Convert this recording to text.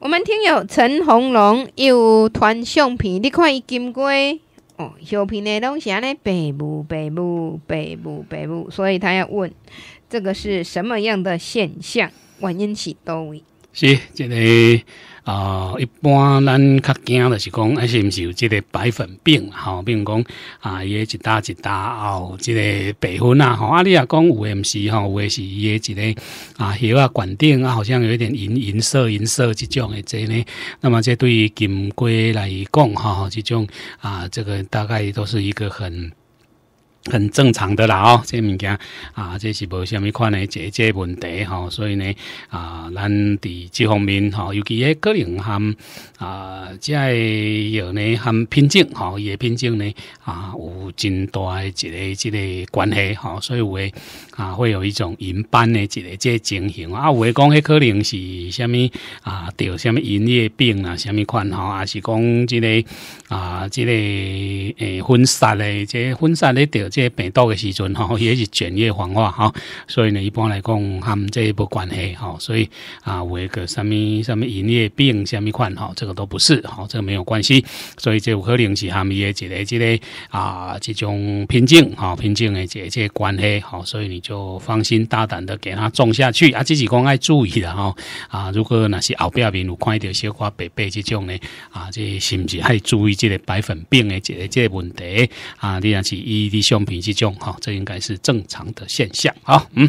我们听友陈红龙又传相片，你看金龟哦，相片内容安尼白雾，白雾，白雾，白雾，所以他要问这个是什么样的现象？原因是多位。是，这个啊，一般咱较惊的是讲，还是毋是有这个白粉病，吼，比如讲啊，也一搭一搭哦，这个白粉啊，吼，阿丽啊讲有毋是，吼，有是，伊个一个啊，血啊管顶啊，好像有一点银银色银色，这种的这呢。那么，这对于金龟来讲，哈，这种啊，这个大概都是一个很。很正常的啦，哦，这物件啊，这是无虾米款的，这个问题哈，所以呢啊，咱伫这方面哈，尤其诶，可能含啊，即系有呢含品种哈，也品种呢啊，有真大的一个之个关系哈，所以有的啊会有一种银斑的一个这个情形啊，有的讲迄可能是虾米啊，得虾米银叶病啊，虾米款哈，还是讲这个啊，这个诶，婚虱的这婚虱的即北毒的时阵吼，也是卷叶黄化吼，所以呢一般来讲，他们这一波关系吼，所以啊，一个什么什么叶病、什么款吼，这个都不是吼，这个没有关系，所以有可能是他们一个这个啊，即种品种吼，品种的这这关系吼，所以你就放心大胆的给它种下去，啊，自己讲爱注意的吼，啊，如果那是后不面有看到小花白白即种呢，啊，即不是还注意即个白粉病个这个问题啊，你也是伊你想。脾气集中哈，这应该是正常的现象啊。嗯。